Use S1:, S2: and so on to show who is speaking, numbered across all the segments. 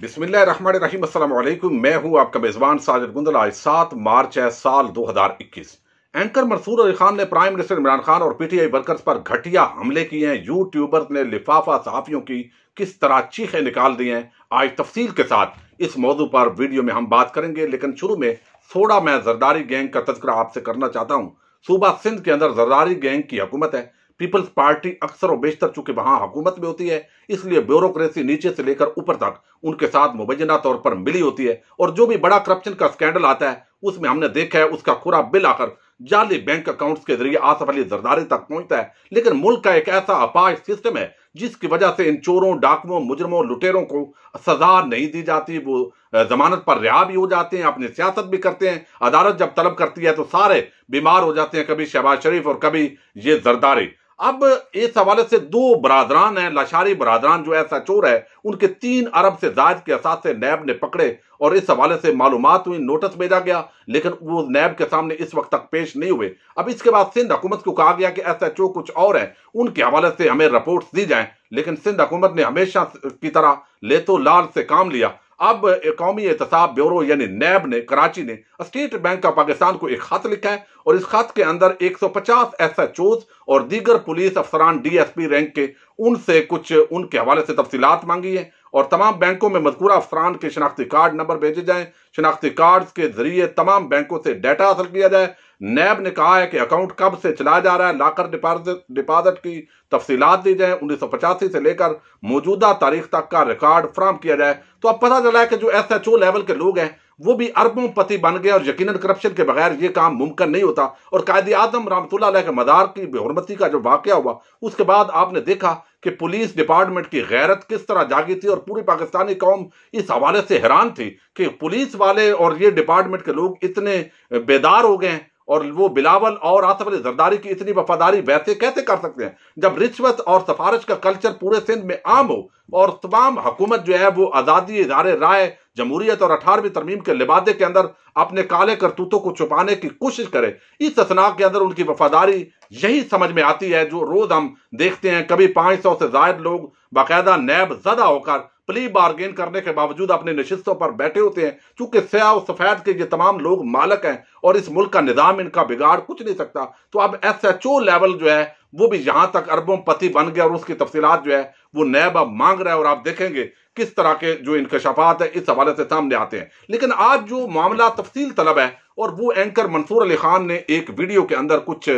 S1: बिस्मिल्लाम असलम मैं हूं आपका मेज़बान साजिद गुंदल आज सात मार्च है साल 2021 एंकर मंसूर अली खान ने प्राइम मिनिस्टर इमरान खान और पीटीआई वर्कर्स पर घटिया हमले किए हैं यूट्यूबर्स ने लिफाफा सहाफ़ियों की किस तरह चीखें निकाल दी हैं आज तफसील के साथ इस मौजू पर वीडियो में हम बात करेंगे लेकिन शुरू में थोड़ा मैं जरदारी गैंग का तस्करा आपसे करना चाहता हूँ सूबा सिंध के अंदर जरदारी गैंग की हुकूमत है पीपल्स पार्टी अक्सर और बेशतर चूंकि वहां हुकूमत में होती है इसलिए ब्यूरोक्रेसी नीचे से लेकर ऊपर तक उनके साथ मुबैना तौर पर मिली होती है और जो भी बड़ा करप्शन का स्कैंडल आता है उसमें हमने देखा है उसका खुरा बिल आकर जाली बैंक अकाउंट्स के जरिए आसफ अली जरदारी तक पहुंचता है लेकिन मुल्क का एक ऐसा अपाय सिस्टम है जिसकी वजह से इन चोरों डाकुओं मुजरमों लुटेरों को सजा नहीं दी जाती वो जमानत पर रिहा भी हो जाते हैं अपनी सियासत भी करते हैं अदालत जब तलब करती है तो सारे बीमार हो जाते हैं कभी शहबाज शरीफ और कभी ये जरदारी अब इस हवाले से दो बरदरान हैं लाशारी बरदरान जो ऐसा चोर है उनके तीन अरब से जायद के असाथ से नैब ने पकड़े और इस हवाले से मालूम हुई नोटिस भेजा गया लेकिन वो नैब के सामने इस वक्त तक पेश नहीं हुए अब इसके बाद सिंध हुकूमत को कहा गया कि एस एच ओ कुछ और है उनके हवाले से हमें रिपोर्ट दी जाए लेकिन सिंध हुकूमत ने हमेशा की तरह लेतो लाल से काम लिया अब कौमी एहतसाब ब्यूरो यानी नैब ने कराची ने स्टेट बैंक का पाकिस्तान को एक खत लिखा है और इस खत के अंदर 150 एसएचओज और दीगर पुलिस अफसरान डीएसपी रैंक के उनसे कुछ उनके हवाले से तफसीलात मांगी है और तमाम बैंकों में मजकूरा अफसरान के शनाख्ती कार्ड नंबर भेजे जाए शनाख्ती कार्ड के जरिए तमाम बैंकों से डाटा हासिल किया जाए नैब ने कहा है कि अकाउंट कब से चलाया जा रहा है लाकर डिपॉजिट डिपॉजिट की तफसीलात दी जाए उन्नीस सौ पचासी से लेकर मौजूदा तारीख तक का रिकॉर्ड फ्राहम किया जाए तो अब पता चला है कि जो एस एच ओ लेवल के लोग हैं वो भी अरबों पति बन गए और यकीनन करप्शन के बगैर ये काम मुमकिन नहीं होता और कायद आजम रामतुल्ला के मदार की बेहरमती का जो वाक़ हुआ उसके बाद आपने देखा कि पुलिस डिपार्टमेंट की गैरत किस तरह जागी थी और पूरी पाकिस्तानी कौम इस हवाले से हैरान थी कि पुलिस वाले और ये डिपार्टमेंट के लोग इतने बेदार हो गए हैं और वो बिलावल और आसफ अली जरदारी की इतनी वफादारी वैसे कैसे कर सकते हैं जब रिश्वत और सफारश का कल्चर पूरे सिंध में आम हो और तमाम हुकूमत जो है वो आज़ादी इदारे राय जमहूरियत और अठारहवीं तरमीम के लिबादे के अंदर अपने काले करतूतों को छुपाने की कोशिश करे इस असनाक के अंदर उनकी वफादारी यही समझ में आती है जो रोज़ हम देखते हैं कभी पाँच सौ से जायद लोग बाकायदा नैब ज़दा होकर प्ली बार्गेन करने के बावजूद अपने नशिस्तों पर बैठे होते हैं चूंकि स्याह और सफेद के ये तमाम लोग मालक हैं और इस मुल्क का निज़ाम इनका बिगाड़ कुछ नहीं सकता तो अब एस एच ओ लेवल जो है वो भी यहां तक अरबों पति बन गया और उसकी तफसीत जो है वो नैब अब मांग रहा है और आप देखेंगे किस तरह के जो इनकशाफात है इस हवाले से सामने आते हैं लेकिन आज जो मामला तफसील तलब है और वो एंकर मंसूर अली खान ने एक वीडियो के अंदर कुछ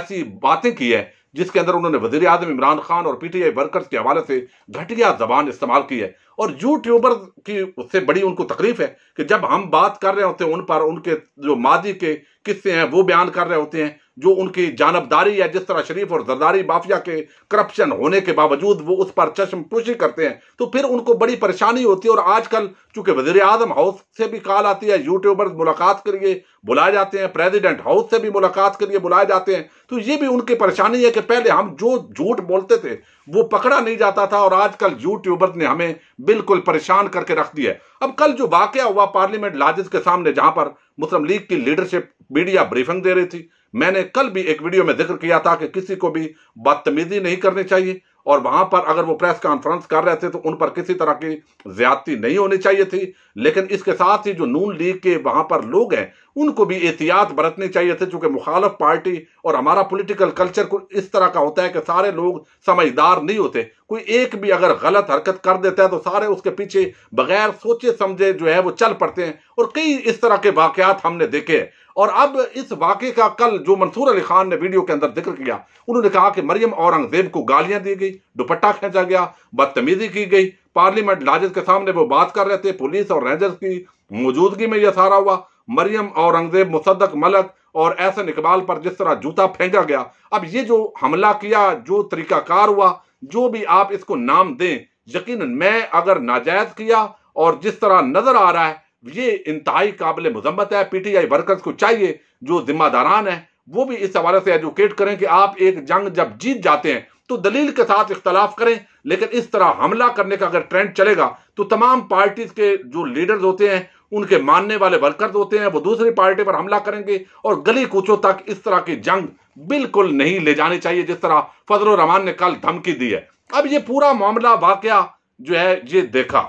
S1: ऐसी बातें की है जिसके अंदर उन्होंने वजीर आजम इमरान खान और पीटीआई वर्कर्स के हवाले से घटिया जबान इस्तेमाल की है और यूट्यूबर की उससे बड़ी उनको तकलीफ है कि जब हम बात कर रहे होते हैं उन पर उनके जो माजी के किस्से हैं वो बयान कर रहे होते हैं जो उनकी जानबदारी या जिस तरह शरीफ और जरदारी माफिया के करप्शन होने के बावजूद वो उस पर चश्म पोशी करते हैं तो फिर उनको बड़ी परेशानी होती है और आजकल चूंकि वजीर आजम हाउस से भी कॉल आती है यूट्यूबर्स मुलाकात के लिए बुलाए जाते हैं प्रेसिडेंट हाउस से भी मुलाकात के लिए बुलाए जाते हैं तो ये भी उनकी परेशानी है कि पहले हम जो झूठ बोलते थे वो पकड़ा नहीं जाता था और आजकल यूट्यूबर्स ने हमें बिल्कुल परेशान करके रख दिया है अब कल जो वाक़ हुआ पार्लियामेंट लाजिज के सामने जहां पर मुस्लिम लीग की लीडरशिप मीडिया ब्रीफिंग दे रही थी मैंने कल भी एक वीडियो में जिक्र किया था कि किसी को भी बदतमीजी नहीं करनी चाहिए और वहां पर अगर वो प्रेस कॉन्फ्रेंस कर रहे थे तो उन पर किसी तरह की ज्यादती नहीं होनी चाहिए थी लेकिन इसके साथ ही जो नून लीग के वहां पर लोग हैं उनको भी एहतियात बरतनी चाहिए थी चूंकि मुखालफ पार्टी और हमारा पॉलिटिकल कल्चर को इस तरह का होता है कि सारे लोग समझदार नहीं होते कोई एक भी अगर गलत हरकत कर देता है तो सारे उसके पीछे बगैर सोचे समझे जो है वो चल पड़ते हैं और कई इस तरह के वाकत हमने देखे हैं और अब इस वाक़े का कल जो मंसूर अली खान ने वीडियो के अंदर जिक्र किया उन्होंने कहा कि मरियम औरंगजेब को गालियां दी गई दुपट्टा खेचा गया बदतमीजी की गई पार्लियामेंट लाजत के सामने वो बात कर रहे थे पुलिस और रेंजर्स की मौजूदगी में यह सारा हुआ मरियम औरंगजेब मुसदक मलक और एहसन इकबाल पर जिस तरह जूता फेंका गया अब ये जो हमला किया जो तरीकाकार हुआ जो भी आप इसको नाम दें यकीन मैं अगर नाजायज किया और जिस तरह नजर आ रहा है ये इंतहाई काबिल मजम्मत है पी टी आई वर्कर्स को चाहिए जो जिम्मेदारान है वो भी इस हवाले से एजुकेट करें कि आप एक जंग जब जीत जाते हैं तो दलील के साथ इख्तलाफ करें लेकिन इस तरह हमला करने का अगर ट्रेंड चलेगा तो तमाम पार्टीज के जो लीडर्स होते हैं उनके मानने वाले वर्कर्स होते हैं वो दूसरी पार्टी पर हमला करेंगे और गली कूचों तक इस तरह की जंग बिल्कुल नहीं ले जानी चाहिए जिस तरह फजल रहमान ने कल धमकी दी है अब ये पूरा मामला वाकया जो है ये देखा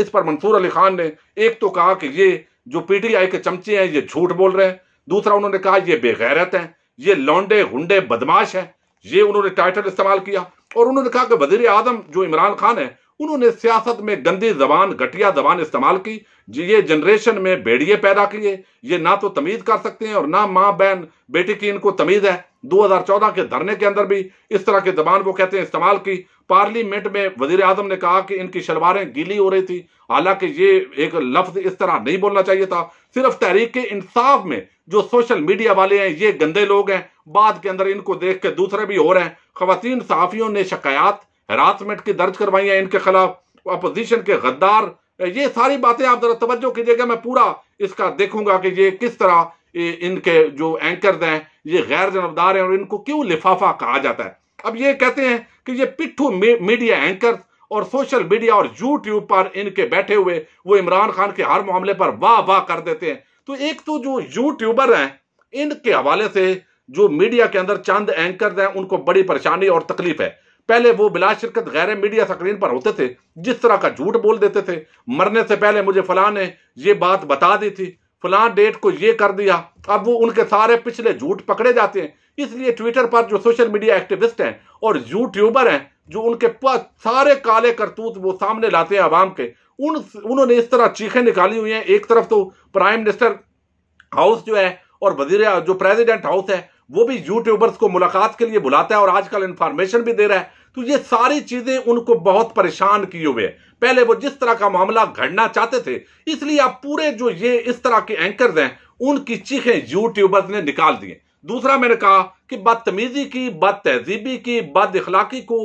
S1: इस पर मंसूर अली खान ने एक तो कहा कि ये जो पीटीआई के चमचे हैं ये झूठ बोल रहे हैं दूसरा उन्होंने कहा ये बेगैरत हैं ये लौंडे हुंडे बदमाश हैं ये उन्होंने टाइटल इस्तेमाल किया और उन्होंने कहा कि वजीर आजम जो इमरान खान है उन्होंने सियासत में गंदी जबान घटिया जबान इस्तेमाल की ये जनरेशन में भेड़िए पैदा किए ये ना तो तमीज कर सकते हैं और ना माँ बहन बेटी की इनको तमीज है 2014 के धरने के अंदर भी इस तरह की जबान वो कहते हैं इस्तेमाल की पार्लियामेंट में वजीर आजम ने कहा कि इनकी शलवारें गीली हो रही थी हालांकि ये एक लफ्ज इस तरह नहीं बोलना चाहिए था सिर्फ तहरीक के इंसाफ में जो सोशल मीडिया वाले हैं ये गंदे लोग हैं बाद के अंदर इनको देख के दूसरे भी हो रहे हैं खातन सहाफियों ने शिकायत हरासमेंट की दर्ज करवाई है इनके खिलाफ अपोजिशन के गद्दार ये सारी बातें आप जरा तवज्जो कीजिएगा मैं पूरा इसका देखूंगा कि ये किस तरह इनके जो एंकर हैं ये गैर जनबदार हैं और इनको क्यों लिफाफा कहा जाता है अब ये कहते हैं कि ये पिट्ठू मीडिया एंकर और सोशल मीडिया और यूट्यूब पर इनके बैठे हुए वो इमरान खान के हर मामले पर वाह वाह कर देते हैं तो एक तो जो यूट्यूबर हैं इनके हवाले से जो मीडिया के अंदर चंद एंकर हैं उनको बड़ी परेशानी और तकलीफ है पहले वो बिला शिरकत गैर मीडिया स्क्रीन पर होते थे जिस तरह का झूठ बोल देते थे मरने से पहले मुझे फला ने ये बात बता दी थी फलां डेट को ये कर दिया अब वो उनके सारे पिछले झूठ पकड़े जाते हैं इसलिए ट्विटर पर जो सोशल मीडिया एक्टिविस्ट हैं और यूट्यूबर हैं जो उनके सारे काले करतूत वो सामने लाते हैं आवाम के उन उन्होंने इस तरह चीखें निकाली हुई हैं एक तरफ तो प्राइम मिनिस्टर हाउस जो है और वजीर जो प्रेसिडेंट हाउस है वो भी यूट्यूबर्स को मुलाकात के लिए बुलाता है और आजकल इन्फॉर्मेशन भी दे रहा है तो ये सारी चीजें उनको बहुत परेशान किए हुए हैं पहले वो जिस तरह का मामला घड़ना चाहते थे इसलिए आप पूरे जो ये इस तरह के एंकर हैं उनकी चीखें यूट्यूबर्स ने निकाल दिए दूसरा मैंने कहा कि बदतमीजी की बद तहजीबी की बद इखलाकी को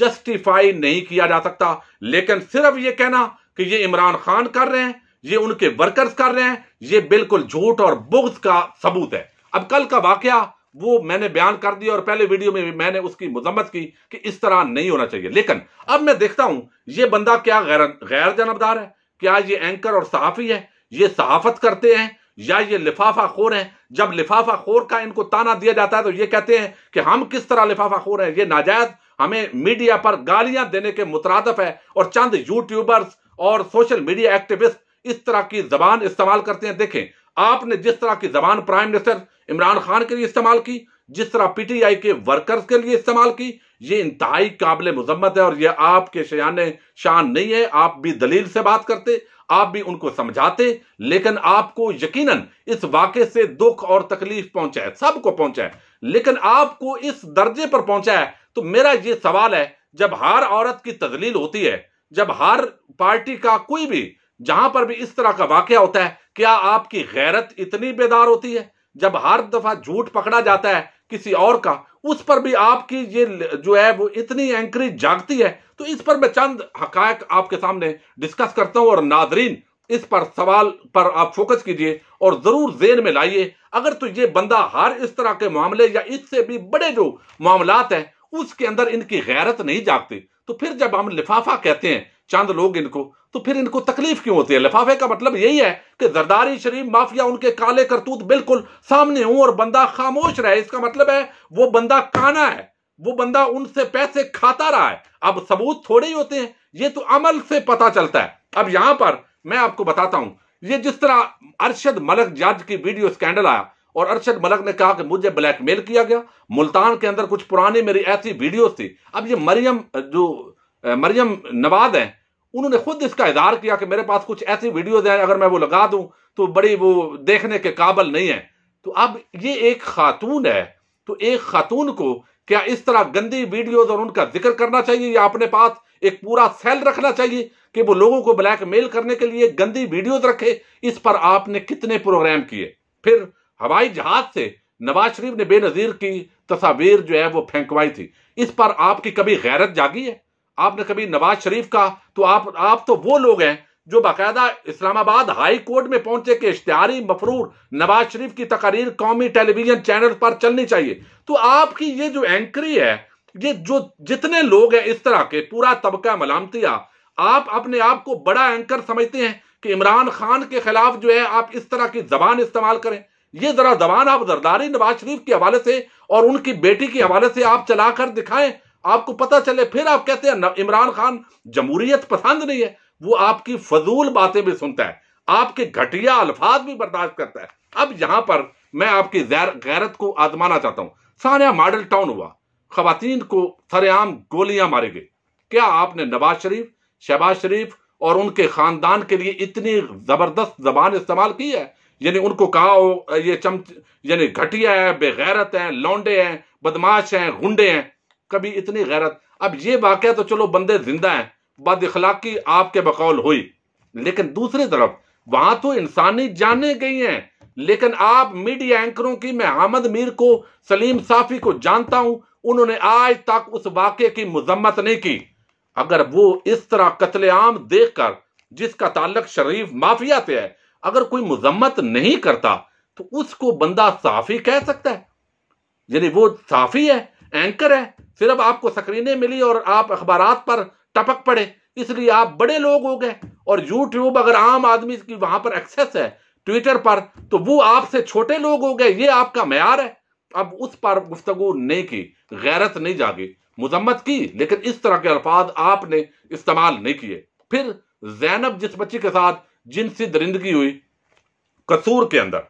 S1: जस्टिफाई नहीं किया जा सकता लेकिन सिर्फ ये कहना कि ये इमरान खान कर रहे हैं ये उनके वर्कर्स कर रहे हैं ये बिल्कुल झूठ और बुग्ज का सबूत है अब कल का वाक्य वो मैंने बयान कर दिया और पहले वीडियो में भी मैंने उसकी मजम्मत की कि इस तरह नहीं होना चाहिए लेकिन अब मैं देखता हूं ये बंदा क्या गैर गैर जनबदार है क्या ये एंकर और सहाफ़ी है ये सहाफत करते हैं या ये लिफाफा खोर है जब लिफाफा खोर का इनको ताना दिया जाता है तो ये कहते हैं कि हम किस तरह लिफाफा खोर है ये नाजायज हमें मीडिया पर गालियां देने के मुतरदफ है और चंद यूट्यूबर्स और सोशल मीडिया एक्टिविस्ट इस तरह की जबान इस्तेमाल करते हैं देखें आपने जिस तरह की जबान प्राइम मिनिस्टर इमरान खान के लिए इस्तेमाल की जिस तरह पीटीआई के वर्कर्स के लिए इस्तेमाल की ये इंतहाई काबिल मजम्मत है और ये आपके शयान शान नहीं है आप भी दलील से बात करते आप भी उनको समझाते लेकिन आपको यकीनन इस वाक से दुख और तकलीफ पहुंचा है सबको पहुंचा है लेकिन आपको इस दर्जे पर पहुंचा है तो मेरा ये सवाल है जब हर औरत की तजलील होती है जब हर पार्टी का कोई भी जहां पर भी इस तरह का वाक्य होता है क्या आपकी गैरत इतनी बेदार होती है जब हर दफा झूठ पकड़ा जाता है किसी और का उस पर भी आपकी ये जो है वो इतनी एंकरी जागती है तो इस पर मैं चंद हकायक आपके सामने डिस्कस करता हूं और नादरीन इस पर सवाल पर आप फोकस कीजिए और जरूर जेन में लाइए अगर तो ये बंदा हर इस तरह के मामले या इससे भी बड़े जो मामला है उसके अंदर इनकी गैरत नहीं जागती तो फिर जब हम लिफाफा कहते हैं चंद लोग इनको तो फिर इनको तकलीफ क्यों होती है लिफाफे का मतलब यही है कि जरदारी शरीफ माफिया उनके काले करतूत बिल्कुल सामने हूं और बंदा खामोश रहे इसका मतलब है वो बंदा काना है वो बंदा उनसे पैसे खाता रहा है अब सबूत थोड़े ही होते हैं ये तो अमल से पता चलता है अब यहां पर मैं आपको बताता हूं ये जिस तरह अरशद मलक जज की वीडियो स्कैंडल आया और अरशद मलक ने कहा कि मुझे ब्लैकमेल किया गया मुल्तान के अंदर कुछ पुरानी मेरी ऐसी वीडियोस थी अब ये मरियम जो मरियम नवाज है उन्होंने खुद इसका इजहार किया कि मेरे पास कुछ ऐसी वीडियोज हैं अगर मैं वो लगा दूं तो बड़ी वो देखने के काबल नहीं है तो अब ये एक खातून है तो एक खातून को क्या इस तरह गंदी वीडियोज और उनका जिक्र करना चाहिए या अपने पास एक पूरा सेल रखना चाहिए कि वो लोगों को ब्लैकमेल करने के लिए गंदी वीडियोज रखे इस पर आपने कितने प्रोग्राम किए फिर हवाई जहाज से नवाज शरीफ ने बेनजीर की तस्वीर जो है वो फेंकवाई थी इस पर आपकी कभी गैरत जागी है आपने कभी नवाज शरीफ का तो आप आप तो वो लोग हैं जो बाकायदा इस्लामाबाद हाई कोर्ट में पहुंचे के इश्तहारी मफरूर नवाज शरीफ की तकारीर कौमी टेलीविजन चैनल पर चलनी चाहिए तो आपकी ये जो एंकरी है ये जो जितने लोग हैं इस तरह के पूरा तबका मलामतिया आप अपने आप को बड़ा एंकर समझते हैं कि इमरान खान के खिलाफ जो है आप इस तरह की जबान इस्तेमाल करें ये जरा जबान आप जरदारी नवाज शरीफ के हवाले से और उनकी बेटी के हवाले से आप चलाकर दिखाएं आपको पता चले फिर आप कहते हैं इमरान खान जमहूरियत पसंद नहीं है वो आपकी फजूल बातें भी सुनता है आपके घटिया अल्फाज भी बर्दाश्त करता है अब यहां पर मैं आपकी गैरत को आजमाना चाहता हूं सानिया मॉडल टाउन हुआ खातन को सरेआम गोलियां मारी गई क्या आपने नवाज शरीफ शहबाज शरीफ और उनके खानदान के लिए इतनी जबरदस्त जबान इस्तेमाल की है यानी उनको कहा हो ये चमच यानी घटिया है बेगैरत है लौंडे हैं बदमाश हैं गुंडे हैं कभी इतनी गैरत अब ये वाक्य तो चलो बंदे जिंदा हैं बद इखलाकी आपके बकौल हुई लेकिन दूसरी तरफ वहां तो इंसानी जाने गई हैं लेकिन आप मीडिया एंकरों की मैं हामद मीर को सलीम साफी को जानता हूं उन्होंने आज तक उस वाक्य की मजम्मत नहीं की अगर वो इस तरह कत्लेआम देख कर जिसका ताल्लक शरीफ माफिया से है अगर कोई मजम्मत नहीं करता तो उसको बंदा साफी कह सकता है यानी वो साफी है एंकर है फिर अब आपको सक्रीने मिली और आप अखबार पर टपक पड़े इसलिए आप बड़े लोग हो गए और यूट्यूब अगर आम आदमी की वहां पर एक्सेस है ट्विटर पर तो वो आपसे छोटे लोग हो गए ये आपका मैार है अब उस पर गुफ्तगु नहीं की गैरत नहीं जागी मजम्मत की लेकिन इस तरह के अल्फाज आपने इस्तेमाल नहीं किए फिर जैनब जिस बच्ची के साथ जिनसी दरिंदगी हुई कसूर के अंदर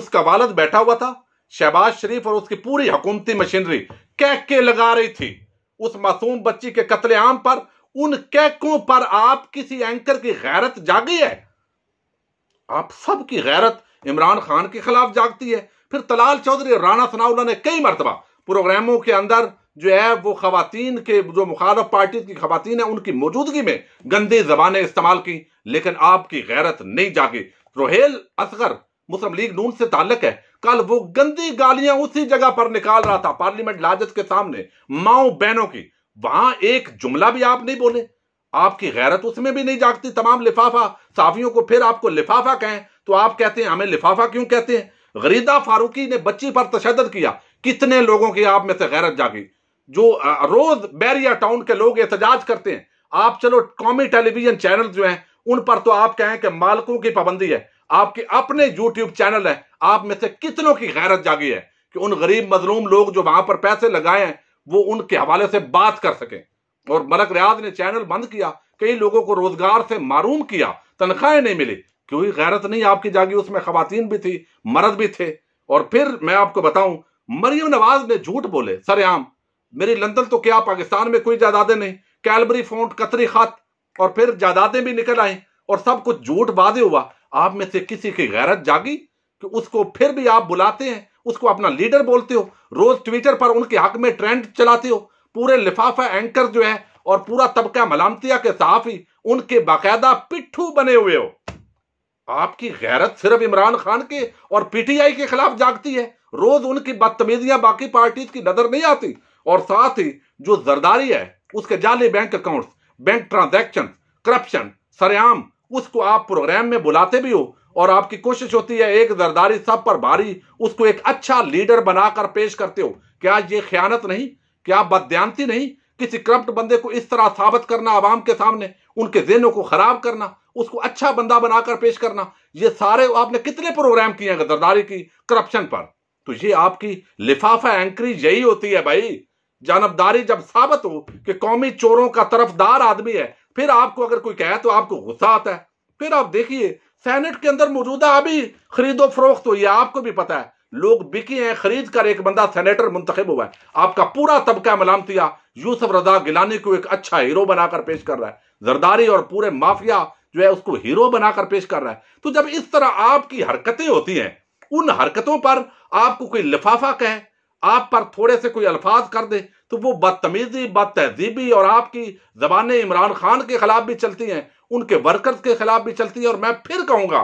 S1: उसका वालद बैठा हुआ था शहबाज शरीफ और उसकी पूरी हुकूमती मशीनरी कैके लगा रही थी उस मासूम बच्ची के कत्लेआम पर उन कैकों पर आप किसी एंकर की गैरत जागी है आप सबकी गैरत इमरान खान के खिलाफ जागती है फिर तलाल चौधरी राणा सनाउला सनाउल्ला ने कई मरतबा प्रोग्रामों के अंदर जो है वो खातन के जो मुखालफ पार्टी की खातन है उनकी मौजूदगी में गंदी जबान इस्तेमाल की लेकिन आपकी गैरत नहीं जागी रोहेल असगर मुस्लिम लीग नून से ताल्लक है कल वो गंदी गालियां उसी जगह पर निकाल रहा था पार्लियामेंट लाजत के सामने माओ बहनों की वहां एक जुमला भी आप नहीं बोले आपकी गैरत उसमें भी नहीं जागती तमाम लिफाफा साफियों को फिर आपको लिफाफा कहें तो आप कहते हैं हमें लिफाफा क्यों कहते हैं गरीदा फारूकी ने बच्ची पर तशद किया कितने लोगों की आप में से गैरत जागी जो रोज बैरिया टाउन के लोग एहतजाज करते हैं आप चलो कौमी टेलीविजन चैनल जो हैं उन पर तो आप कहें कि मालकों की पाबंदी है आपके अपने यूट्यूब चैनल है आप में से कितनों की गैरत जागी है कि उन गरीब मजलूम लोग जो वहां पर पैसे लगाए हैं वो उनके हवाले से बात कर सकें और मलक रियाज ने चैनल बंद किया कई लोगों को रोजगार से मारूम किया तनख्वाहें नहीं मिली क्योंकि गैरत नहीं आपकी जागी उसमें खातन भी थी मर्द भी थे और फिर मैं आपको बताऊं मरियम नवाज ने झूठ बोले सरेआम मेरी लंदन तो क्या पाकिस्तान में कोई जायदादें नहीं कैलबरी फोन कतरी खत और फिर जायदादें भी निकल आई और सब कुछ झूठ बाधे हुआ आप में से किसी की गैरत जागी कि उसको फिर भी आप बुलाते हैं उसको अपना लीडर बोलते हो रोज ट्विटर पर उनके हक में ट्रेंड चलाते हो पूरे लिफाफा एंकर जो है और पूरा तबका मलामतिया के साफी उनके बाकायदा पिट्ठू बने हुए हो आपकी गैरत सिर्फ इमरान खान के और पीटीआई के खिलाफ जागती है रोज उनकी बदतमीजियां बाकी पार्टी की नजर नहीं आती और साथ ही जो जरदारी है उसके जाली bank accounts bank transaction corruption सरेआम उसको आप प्रोग्राम में बुलाते भी हो और आपकी कोशिश होती है एक जरदारी सब पर भारी उसको एक अच्छा लीडर बनाकर पेश करते हो क्या ये ख्यानत नहीं क्या बदयांती नहीं किसी करप्ट बंदे को इस तरह साबित करना आवाम के सामने उनके जहनों को खराब करना उसको अच्छा बंदा बनाकर पेश करना ये सारे आपने कितने प्रोग्राम किए हैं जरदारी की करप्शन पर तो ये आपकी लिफाफा एंकरी यही होती है भाई जानबदारी जब साबित हो कि कौमी चोरों का तरफदार आदमी है फिर आपको अगर कोई कहे तो आपको गुस्सा आता है फिर आप देखिए सेनेट के अंदर मौजूदा अभी खरीदो फरोख्त हुई है आपको भी पता है लोग बिके हैं खरीद कर एक बंदा सेनेटर मुंतखब हुआ है आपका पूरा तबका मलामतिया यूसुफ रजा गिलानी को एक अच्छा हीरो बनाकर पेश कर रहा है जरदारी और पूरे माफिया जो है उसको हीरो बनाकर पेश कर रहा है तो जब इस तरह आपकी हरकतें होती हैं उन हरकतों पर आपको कोई लिफाफा कहे आप पर थोड़े से कोई अल्फाज कर दे तो वो बदतमीजी बद तहजीबी और आपकी जबान इमरान खान के खिलाफ भी चलती हैं उनके वर्कर्स के खिलाफ भी चलती हैं और मैं फिर कहूंगा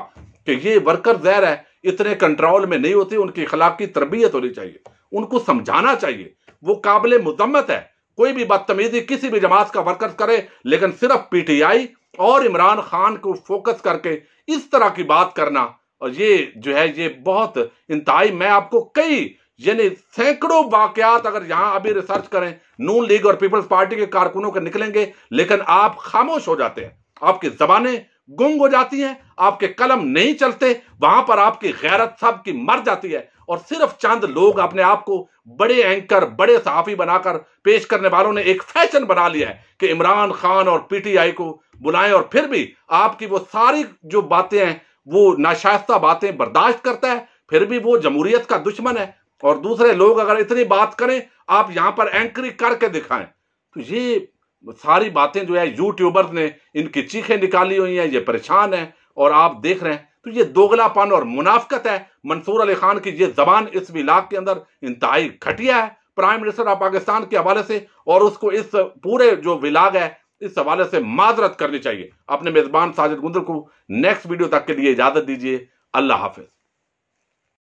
S1: कि ये वर्कर जहर है इतने कंट्रोल में नहीं होती उनके खिलाफ की तरबियत होनी चाहिए उनको समझाना चाहिए वो काबिल मजम्मत है कोई भी बदतमीजी किसी भी जमात का वर्कर करे लेकिन सिर्फ पीटीआई और इमरान खान को फोकस करके इस तरह की बात करना और ये जो है ये बहुत इंतहाई मैं आपको कई यानी सैकड़ों वाकयात अगर यहां अभी रिसर्च करें नून लीग और पीपल्स पार्टी के कारकुनों के निकलेंगे लेकिन आप खामोश हो जाते हैं आपकी जबाने गुंग हो जाती हैं आपके कलम नहीं चलते वहां पर आपकी गैरत सब की मर जाती है और सिर्फ चंद लोग अपने आप को बड़े एंकर बड़े सहाफी बनाकर पेश करने वालों ने एक फैशन बना लिया है कि इमरान खान और पीटीआई को बुलाएं और फिर भी आपकी वो सारी जो बातें हैं वो नाशास्ता बातें बर्दाश्त करता है फिर भी वो जमहूरियत का दुश्मन है और दूसरे लोग अगर इतनी बात करें आप यहां पर एंकरिंग करके दिखाएं तो ये सारी बातें जो है यूट्यूबर्स ने इनकी चीखें निकाली हुई हैं ये परेशान हैं और आप देख रहे हैं तो ये दोगलापन और मुनाफ्त है मंसूर अली खान की ये जबान इस इलाक के अंदर इंतहाई घटिया है प्राइम मिनिस्टर ऑफ पाकिस्तान के हवाले से और उसको इस पूरे जो विलाग है इस हवाले से माजरत करनी चाहिए अपने मेजबान साजिद गुंदर को नेक्स्ट वीडियो तक के लिए इजाजत दीजिए अल्लाह हाफिज